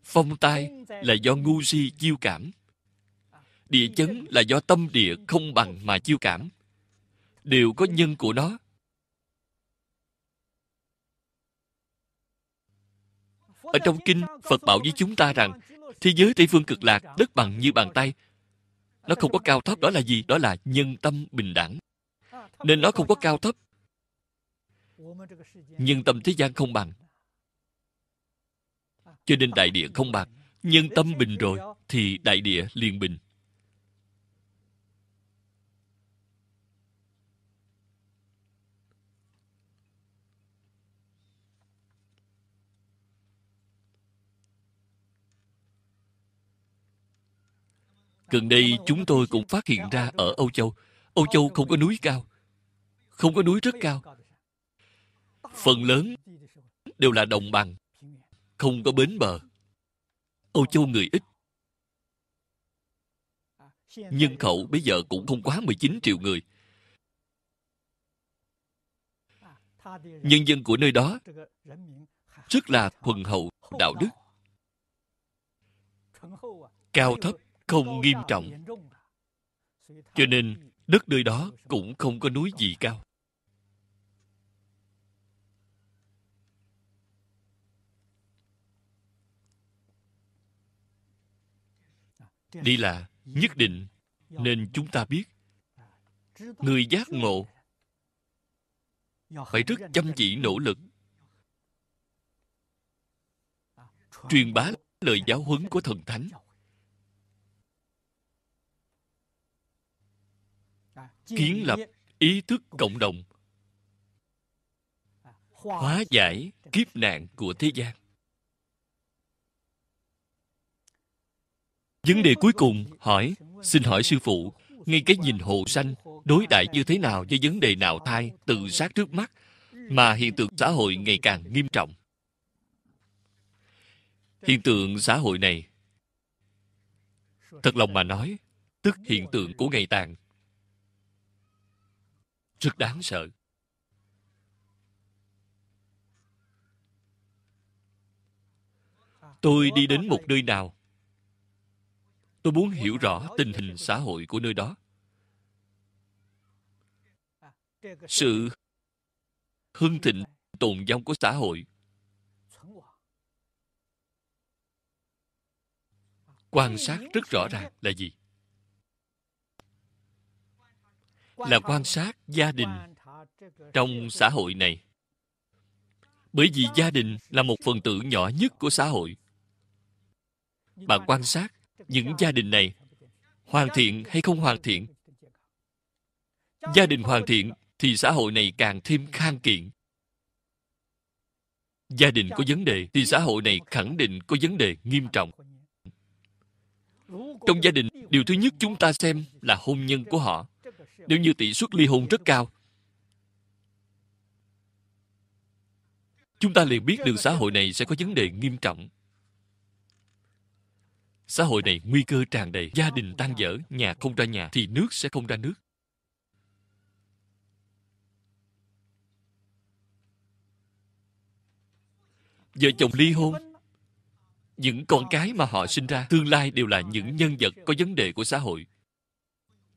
phong tai là do ngu si chiêu cảm địa chấn là do tâm địa không bằng mà chiêu cảm đều có nhân của nó ở trong kinh phật bảo với chúng ta rằng thế giới tây phương cực lạc đất bằng như bàn tay nó không có cao thấp đó là gì đó là nhân tâm bình đẳng nên nó không có cao thấp nhân tâm thế gian không bằng cho nên đại địa không bằng nhân tâm bình rồi thì đại địa liền bình Gần đây chúng tôi cũng phát hiện ra ở Âu Châu, Âu Châu không có núi cao, không có núi rất cao. Phần lớn đều là đồng bằng, không có bến bờ. Âu Châu người ít. Nhân khẩu bây giờ cũng không quá 19 triệu người. Nhân dân của nơi đó rất là thuần hậu đạo đức. Cao thấp không nghiêm trọng cho nên đất nơi đó cũng không có núi gì cao đây là nhất định nên chúng ta biết người giác ngộ phải rất chăm chỉ nỗ lực truyền bá lời giáo huấn của thần thánh kiến lập ý thức cộng đồng hóa giải kiếp nạn của thế gian vấn đề cuối cùng hỏi xin hỏi sư phụ ngay cái nhìn hồ sanh đối đại như thế nào với vấn đề nào thai tự sát trước mắt mà hiện tượng xã hội ngày càng nghiêm trọng hiện tượng xã hội này thật lòng mà nói tức hiện tượng của ngày tàn rất đáng sợ tôi đi đến một nơi nào tôi muốn hiểu rõ tình hình xã hội của nơi đó sự hưng thịnh tồn vong của xã hội quan sát rất rõ ràng là gì là quan sát gia đình trong xã hội này bởi vì gia đình là một phần tử nhỏ nhất của xã hội bạn quan sát những gia đình này hoàn thiện hay không hoàn thiện gia đình hoàn thiện thì xã hội này càng thêm khang kiện gia đình có vấn đề thì xã hội này khẳng định có vấn đề nghiêm trọng trong gia đình điều thứ nhất chúng ta xem là hôn nhân của họ nếu như tỷ suất ly hôn rất cao chúng ta liền biết được xã hội này sẽ có vấn đề nghiêm trọng xã hội này nguy cơ tràn đầy gia đình tan vỡ, nhà không ra nhà thì nước sẽ không ra nước vợ chồng ly hôn những con cái mà họ sinh ra tương lai đều là những nhân vật có vấn đề của xã hội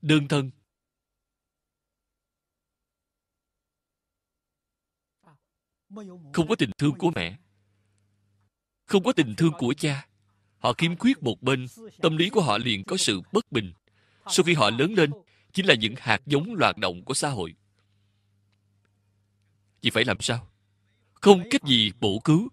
đơn thân không có tình thương của mẹ không có tình thương của cha họ khiếm khuyết một bên tâm lý của họ liền có sự bất bình sau khi họ lớn lên chính là những hạt giống loạt động của xã hội chị phải làm sao không cách gì bổ cứu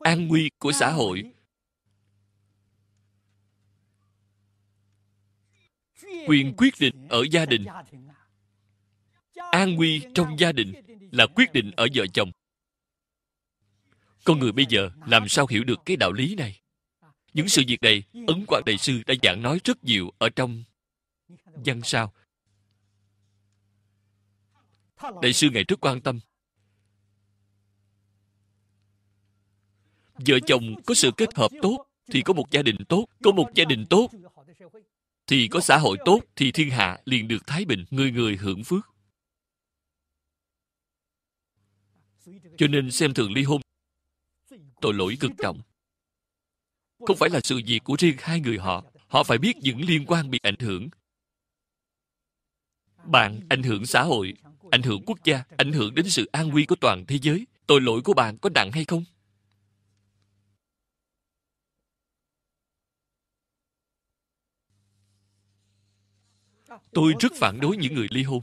an nguy của xã hội quyền quyết định ở gia đình an nguy trong gia đình là quyết định ở vợ chồng con người bây giờ làm sao hiểu được cái đạo lý này những sự việc này ấn quang đại sư đã giảng nói rất nhiều ở trong văn sao đại sư ngày trước quan tâm vợ chồng có sự kết hợp tốt thì có một gia đình tốt có một gia đình tốt thì có xã hội tốt thì thiên hạ liền được thái bình người người hưởng phước cho nên xem thường ly hôn tội lỗi cực trọng không phải là sự việc của riêng hai người họ họ phải biết những liên quan bị ảnh hưởng bạn ảnh hưởng xã hội ảnh hưởng quốc gia ảnh hưởng đến sự an nguy của toàn thế giới tội lỗi của bạn có nặng hay không tôi rất phản đối những người ly hôn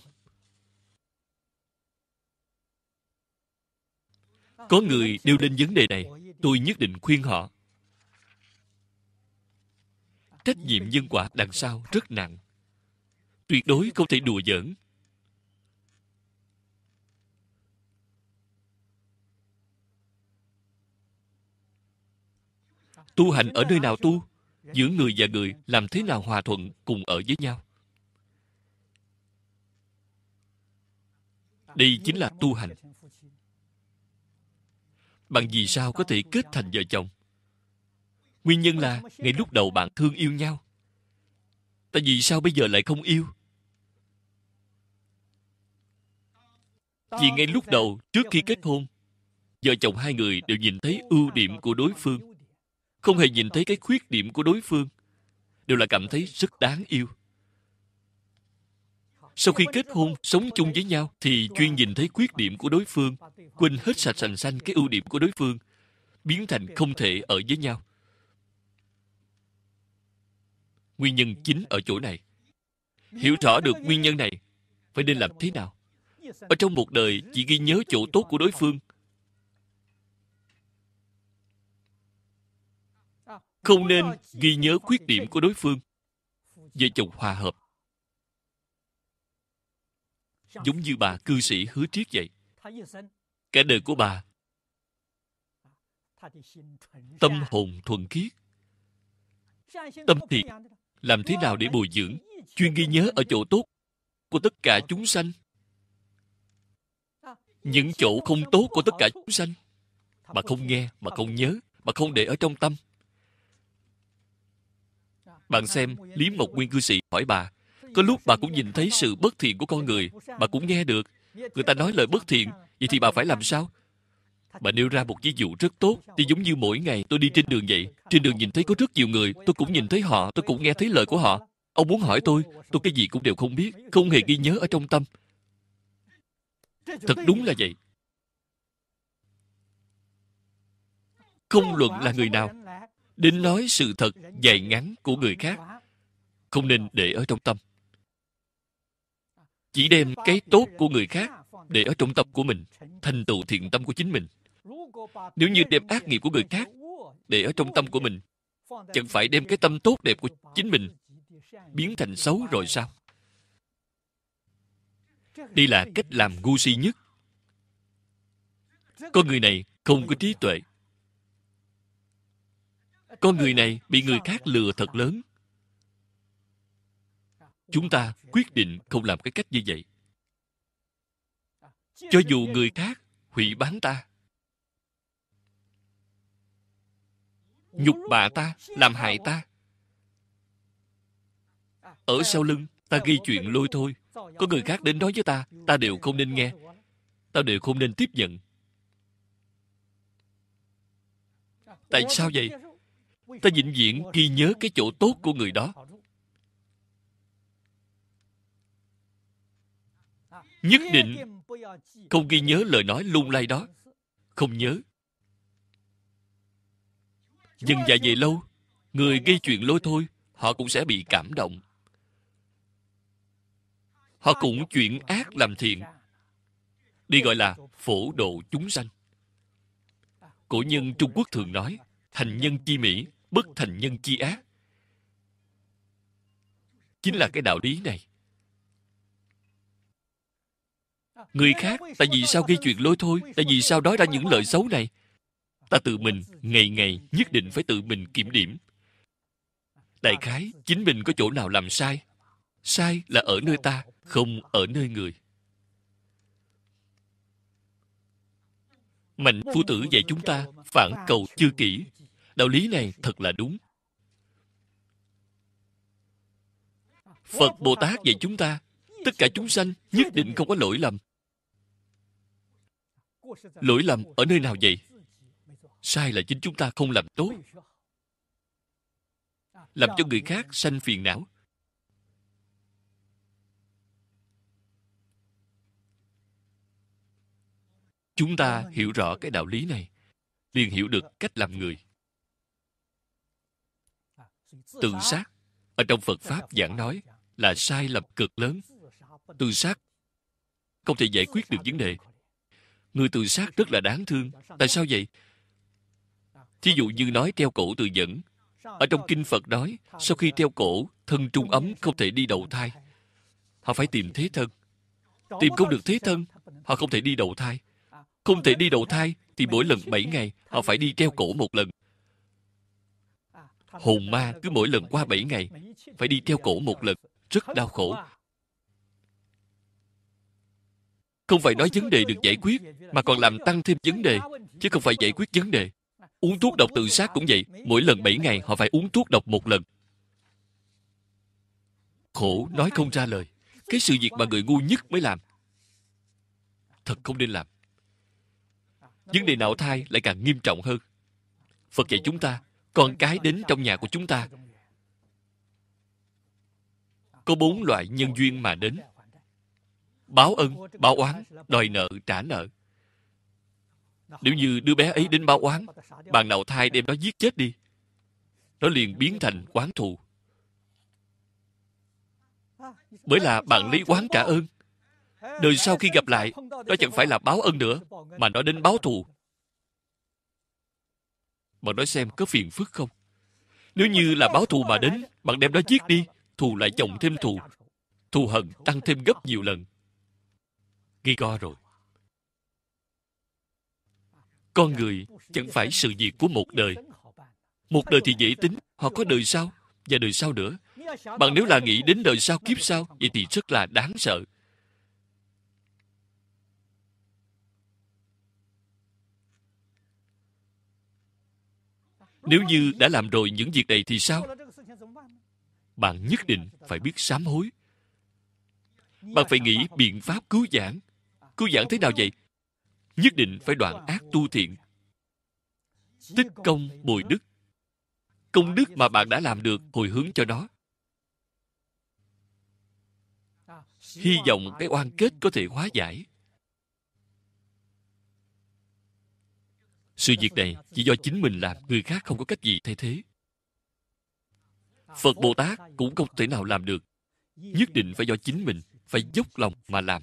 có người nêu lên vấn đề này tôi nhất định khuyên họ trách nhiệm nhân quả đằng sau rất nặng tuyệt đối không thể đùa giỡn tu hành ở nơi nào tu giữa người và người làm thế nào hòa thuận cùng ở với nhau Đây chính là tu hành Bạn vì sao có thể kết thành vợ chồng Nguyên nhân là Ngay lúc đầu bạn thương yêu nhau Tại vì sao bây giờ lại không yêu Vì ngay lúc đầu Trước khi kết hôn Vợ chồng hai người đều nhìn thấy ưu điểm của đối phương Không hề nhìn thấy cái khuyết điểm của đối phương Đều là cảm thấy rất đáng yêu sau khi kết hôn sống chung với nhau thì chuyên nhìn thấy khuyết điểm của đối phương quên hết sạch sành xanh cái ưu điểm của đối phương biến thành không thể ở với nhau nguyên nhân chính ở chỗ này hiểu rõ được nguyên nhân này phải nên làm thế nào ở trong một đời chỉ ghi nhớ chỗ tốt của đối phương không nên ghi nhớ khuyết điểm của đối phương vợ chồng hòa hợp giống như bà cư sĩ hứa triết vậy cả đời của bà tâm hồn thuần khiết tâm thiện làm thế nào để bồi dưỡng chuyên ghi nhớ ở chỗ tốt của tất cả chúng sanh những chỗ không tốt của tất cả chúng sanh bà không nghe bà không nhớ bà không để ở trong tâm bạn xem lý mộc nguyên cư sĩ hỏi bà có lúc bà cũng nhìn thấy sự bất thiện của con người Bà cũng nghe được Người ta nói lời bất thiện Vậy thì bà phải làm sao Bà nêu ra một ví dụ rất tốt Thì giống như mỗi ngày tôi đi trên đường vậy Trên đường nhìn thấy có rất nhiều người Tôi cũng nhìn thấy họ Tôi cũng nghe thấy lời của họ Ông muốn hỏi tôi Tôi cái gì cũng đều không biết Không hề ghi nhớ ở trong tâm Thật đúng là vậy Không luận là người nào Đến nói sự thật dài ngắn của người khác Không nên để ở trong tâm chỉ đem cái tốt của người khác để ở trong tâm của mình thành tựu thiện tâm của chính mình nếu như đem ác nghiệp của người khác để ở trong tâm của mình chẳng phải đem cái tâm tốt đẹp của chính mình biến thành xấu rồi sao đây là cách làm ngu si nhất con người này không có trí tuệ con người này bị người khác lừa thật lớn chúng ta quyết định không làm cái cách như vậy cho dù người khác hủy bán ta nhục bạ ta làm hại ta ở sau lưng ta ghi chuyện lôi thôi có người khác đến nói với ta ta đều không nên nghe ta đều không nên tiếp nhận tại sao vậy ta vĩnh viễn ghi nhớ cái chỗ tốt của người đó nhất định không ghi nhớ lời nói lung lay đó không nhớ nhưng dài về lâu người gây chuyện lôi thôi họ cũng sẽ bị cảm động họ cũng chuyện ác làm thiện đi gọi là phổ độ chúng sanh cổ nhân trung quốc thường nói thành nhân chi mỹ bất thành nhân chi ác chính là cái đạo lý này Người khác Tại vì sao gây chuyện lôi thôi Tại vì sao nói ra những lời xấu này Ta tự mình ngày ngày nhất định phải tự mình kiểm điểm Đại khái Chính mình có chỗ nào làm sai Sai là ở nơi ta Không ở nơi người Mạnh phu tử dạy chúng ta Phản cầu chưa kỹ Đạo lý này thật là đúng Phật Bồ Tát dạy chúng ta Tất cả chúng sanh nhất định không có lỗi lầm lỗi lầm ở nơi nào vậy sai là chính chúng ta không làm tốt làm cho người khác sanh phiền não chúng ta hiểu rõ cái đạo lý này liền hiểu được cách làm người tự sát ở trong phật pháp giảng nói là sai lầm cực lớn tự sát không thể giải quyết được vấn đề Người tự sát rất là đáng thương. Tại sao vậy? Thí dụ như nói treo cổ tự dẫn. Ở trong Kinh Phật nói, sau khi treo cổ, thân trung ấm không thể đi đầu thai. Họ phải tìm thế thân. Tìm không được thế thân, họ không thể đi đầu thai. Không thể đi đầu thai, thì mỗi lần 7 ngày, họ phải đi treo cổ một lần. Hồn ma cứ mỗi lần qua 7 ngày, phải đi treo cổ một lần. Rất đau khổ, không phải nói vấn đề được giải quyết mà còn làm tăng thêm vấn đề chứ không phải giải quyết vấn đề uống thuốc độc tự sát cũng vậy mỗi lần 7 ngày họ phải uống thuốc độc một lần khổ nói không ra lời cái sự việc mà người ngu nhất mới làm thật không nên làm vấn đề não thai lại càng nghiêm trọng hơn phật dạy chúng ta con cái đến trong nhà của chúng ta có bốn loại nhân duyên mà đến báo ân báo oán đòi nợ trả nợ nếu như đứa bé ấy đến báo oán bạn nào thai đem nó giết chết đi nó liền biến thành oán thù bởi là bạn lấy oán trả ơn đời sau khi gặp lại nó chẳng phải là báo ân nữa mà nó đến báo thù bạn nói xem có phiền phức không nếu như là báo thù mà đến bạn đem nó giết đi thù lại chồng thêm thù thù hận tăng thêm gấp nhiều lần ghi go rồi con người chẳng phải sự việc của một đời một đời thì dễ tính họ có đời sau và đời sau nữa bạn nếu là nghĩ đến đời sau kiếp sau vậy thì rất là đáng sợ nếu như đã làm rồi những việc này thì sao bạn nhất định phải biết sám hối bạn phải nghĩ biện pháp cứu giảng Cô giảng thế nào vậy? Nhất định phải đoạn ác tu thiện. Tích công bồi đức. Công đức mà bạn đã làm được hồi hướng cho nó. Hy vọng cái oan kết có thể hóa giải. Sự việc này chỉ do chính mình làm, người khác không có cách gì thay thế. Phật Bồ Tát cũng không thể nào làm được. Nhất định phải do chính mình, phải dốc lòng mà làm.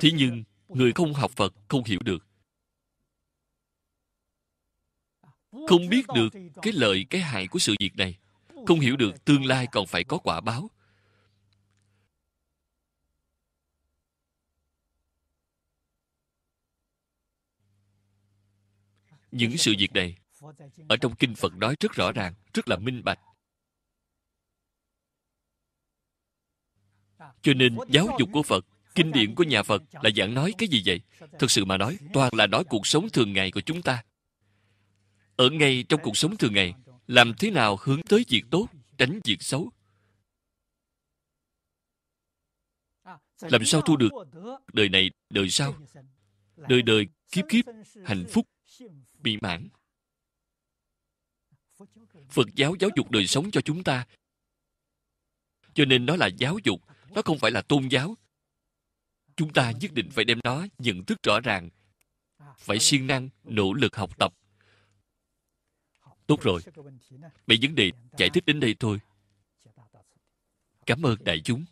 thế nhưng người không học phật không hiểu được không biết được cái lợi cái hại của sự việc này không hiểu được tương lai còn phải có quả báo những sự việc này ở trong kinh phật nói rất rõ ràng rất là minh bạch cho nên giáo dục của phật kinh điển của nhà phật là giảng nói cái gì vậy thực sự mà nói toàn là nói cuộc sống thường ngày của chúng ta ở ngay trong cuộc sống thường ngày làm thế nào hướng tới việc tốt tránh việc xấu làm sao thu được đời này đời sau đời đời kiếp kiếp hạnh phúc bị mãn phật giáo giáo dục đời sống cho chúng ta cho nên nó là giáo dục nó không phải là tôn giáo chúng ta nhất định phải đem nó nhận thức rõ ràng à, phải siêng năng nỗ lực học tập tốt rồi bảy vấn đề giải thích đến đây thôi cảm ơn đại chúng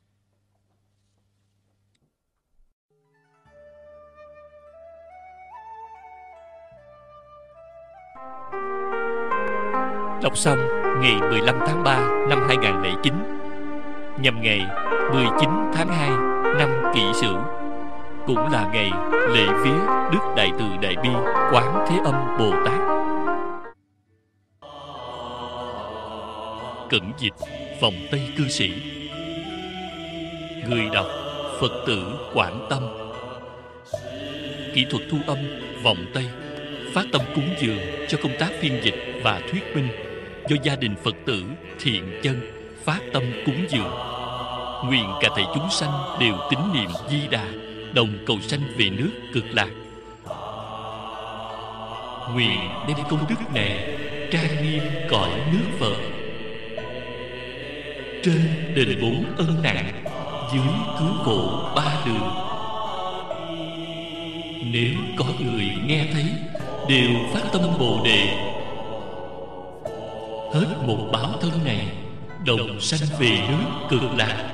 Đọc xong ngày 15 tháng 3 năm 2009 Nhằm ngày 19 tháng 2 năm kỷ sửu cũng là ngày lễ vía đức đại từ đại bi quán thế âm bồ tát cẩn dịch phòng tây cư sĩ người đọc phật tử quảng tâm kỹ thuật thu âm vòng tây phát tâm cúng dường cho công tác phiên dịch và thuyết minh do gia đình phật tử thiện chân phát tâm cúng dường nguyện cả thầy chúng sanh đều tín niệm di đà đồng cầu sanh về nước cực lạc nguyện đem công đức này trang nghiêm cõi nước phật trên đền bốn ân nặng dưới cứu khổ ba đường nếu có người nghe thấy đều phát tâm bồ đề hết một báo thân này đồng sanh về nước cực lạc